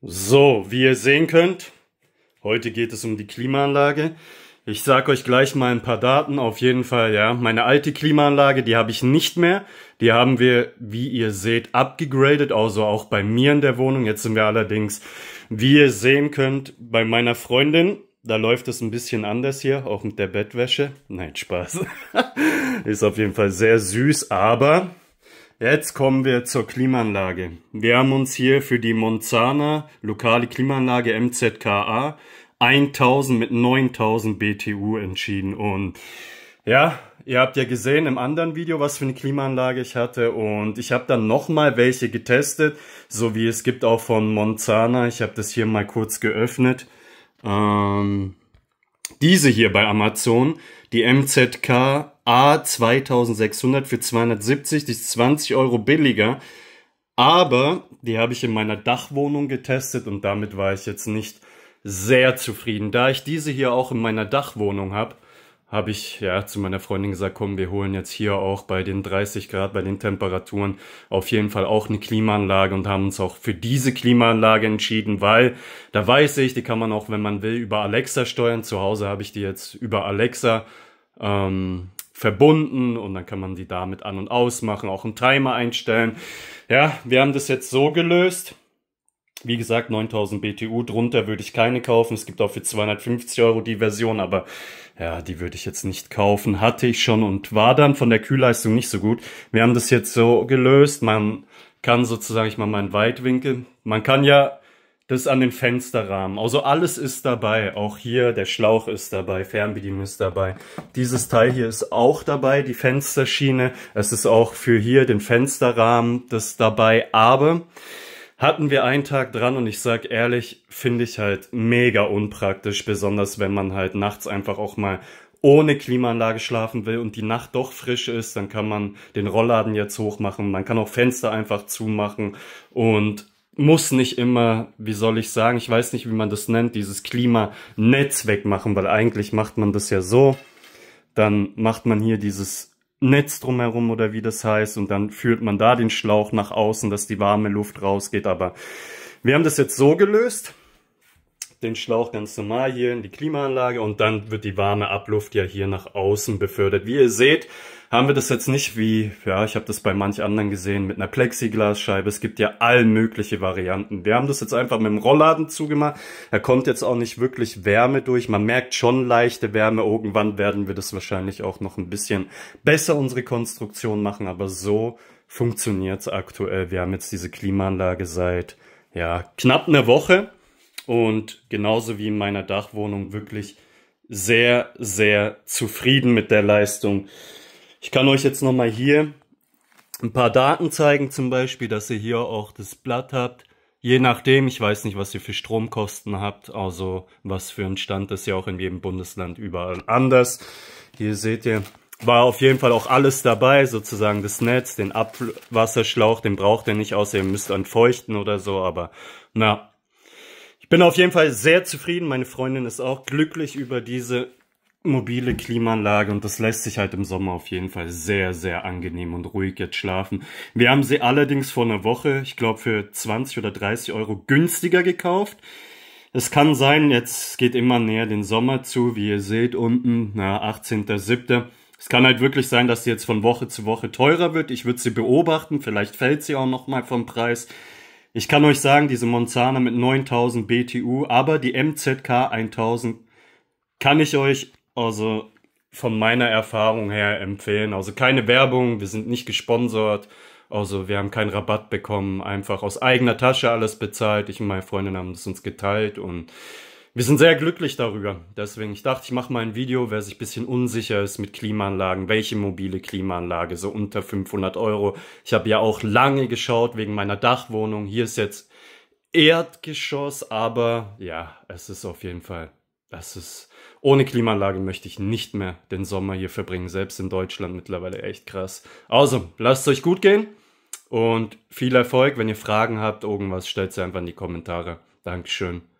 So, wie ihr sehen könnt, heute geht es um die Klimaanlage. Ich sag euch gleich mal ein paar Daten. Auf jeden Fall, ja, meine alte Klimaanlage, die habe ich nicht mehr. Die haben wir, wie ihr seht, abgegradet, also auch bei mir in der Wohnung. Jetzt sind wir allerdings, wie ihr sehen könnt, bei meiner Freundin. Da läuft es ein bisschen anders hier, auch mit der Bettwäsche. Nein, Spaß. Ist auf jeden Fall sehr süß, aber Jetzt kommen wir zur Klimaanlage. Wir haben uns hier für die Monzana lokale Klimaanlage MZKA 1000 mit 9000 BTU entschieden und ja, ihr habt ja gesehen im anderen Video, was für eine Klimaanlage ich hatte und ich habe dann nochmal welche getestet, so wie es gibt auch von Monzana. Ich habe das hier mal kurz geöffnet. Ähm diese hier bei Amazon, die MZK A2600 für 270, die ist 20 Euro billiger. Aber die habe ich in meiner Dachwohnung getestet und damit war ich jetzt nicht sehr zufrieden. Da ich diese hier auch in meiner Dachwohnung habe, habe ich ja zu meiner Freundin gesagt, komm, wir holen jetzt hier auch bei den 30 Grad, bei den Temperaturen auf jeden Fall auch eine Klimaanlage und haben uns auch für diese Klimaanlage entschieden, weil da weiß ich, die kann man auch, wenn man will, über Alexa steuern. Zu Hause habe ich die jetzt über Alexa ähm, verbunden und dann kann man die damit an und aus machen, auch einen Timer einstellen. Ja, wir haben das jetzt so gelöst wie gesagt, 9000 BTU, drunter würde ich keine kaufen. Es gibt auch für 250 Euro die Version, aber ja, die würde ich jetzt nicht kaufen. Hatte ich schon und war dann von der Kühlleistung nicht so gut. Wir haben das jetzt so gelöst. Man kann sozusagen, ich mache meinen Weitwinkel. Man kann ja das an den Fensterrahmen. Also alles ist dabei. Auch hier, der Schlauch ist dabei, Fernbedienung ist dabei. Dieses Teil hier ist auch dabei, die Fensterschiene. Es ist auch für hier den Fensterrahmen das dabei, aber hatten wir einen Tag dran und ich sag ehrlich, finde ich halt mega unpraktisch, besonders wenn man halt nachts einfach auch mal ohne Klimaanlage schlafen will und die Nacht doch frisch ist, dann kann man den Rollladen jetzt hochmachen, man kann auch Fenster einfach zumachen und muss nicht immer, wie soll ich sagen, ich weiß nicht, wie man das nennt, dieses Klimanetz wegmachen, weil eigentlich macht man das ja so, dann macht man hier dieses Netz drumherum oder wie das heißt und dann führt man da den Schlauch nach außen, dass die warme Luft rausgeht. Aber wir haben das jetzt so gelöst, den Schlauch ganz normal hier in die Klimaanlage und dann wird die warme Abluft ja hier nach außen befördert. Wie ihr seht, haben wir das jetzt nicht wie, ja, ich habe das bei manch anderen gesehen, mit einer Plexiglasscheibe. Es gibt ja all mögliche Varianten. Wir haben das jetzt einfach mit dem Rollladen zugemacht. Da kommt jetzt auch nicht wirklich Wärme durch. Man merkt schon leichte Wärme. Irgendwann werden wir das wahrscheinlich auch noch ein bisschen besser, unsere Konstruktion machen. Aber so funktioniert's aktuell. Wir haben jetzt diese Klimaanlage seit, ja, knapp einer Woche und genauso wie in meiner Dachwohnung wirklich sehr, sehr zufrieden mit der Leistung. Ich kann euch jetzt nochmal hier ein paar Daten zeigen, zum Beispiel, dass ihr hier auch das Blatt habt. Je nachdem, ich weiß nicht, was ihr für Stromkosten habt, also was für ein Stand ist ja auch in jedem Bundesland überall anders. Hier seht ihr, war auf jeden Fall auch alles dabei, sozusagen das Netz, den Abwasserschlauch, den braucht ihr nicht, außer ihr müsst anfeuchten oder so, aber na, ich bin auf jeden Fall sehr zufrieden. Meine Freundin ist auch glücklich über diese mobile Klimaanlage und das lässt sich halt im Sommer auf jeden Fall sehr, sehr angenehm und ruhig jetzt schlafen. Wir haben sie allerdings vor einer Woche, ich glaube, für 20 oder 30 Euro günstiger gekauft. Es kann sein, jetzt geht immer näher den Sommer zu, wie ihr seht unten, na, 18.07. Es kann halt wirklich sein, dass sie jetzt von Woche zu Woche teurer wird. Ich würde sie beobachten, vielleicht fällt sie auch nochmal vom Preis. Ich kann euch sagen, diese Monzana mit 9000 BTU, aber die MZK 1000 kann ich euch also von meiner Erfahrung her empfehlen. Also keine Werbung, wir sind nicht gesponsert. Also wir haben keinen Rabatt bekommen, einfach aus eigener Tasche alles bezahlt. Ich und meine Freundin haben es uns geteilt und wir sind sehr glücklich darüber. Deswegen, ich dachte, ich mache mal ein Video, wer sich ein bisschen unsicher ist mit Klimaanlagen, welche mobile Klimaanlage, so unter 500 Euro. Ich habe ja auch lange geschaut wegen meiner Dachwohnung. Hier ist jetzt Erdgeschoss, aber ja, es ist auf jeden Fall, das ist, ohne Klimaanlage möchte ich nicht mehr den Sommer hier verbringen, selbst in Deutschland mittlerweile echt krass. Also, lasst es euch gut gehen und viel Erfolg. Wenn ihr Fragen habt, irgendwas, stellt sie einfach in die Kommentare. Dankeschön.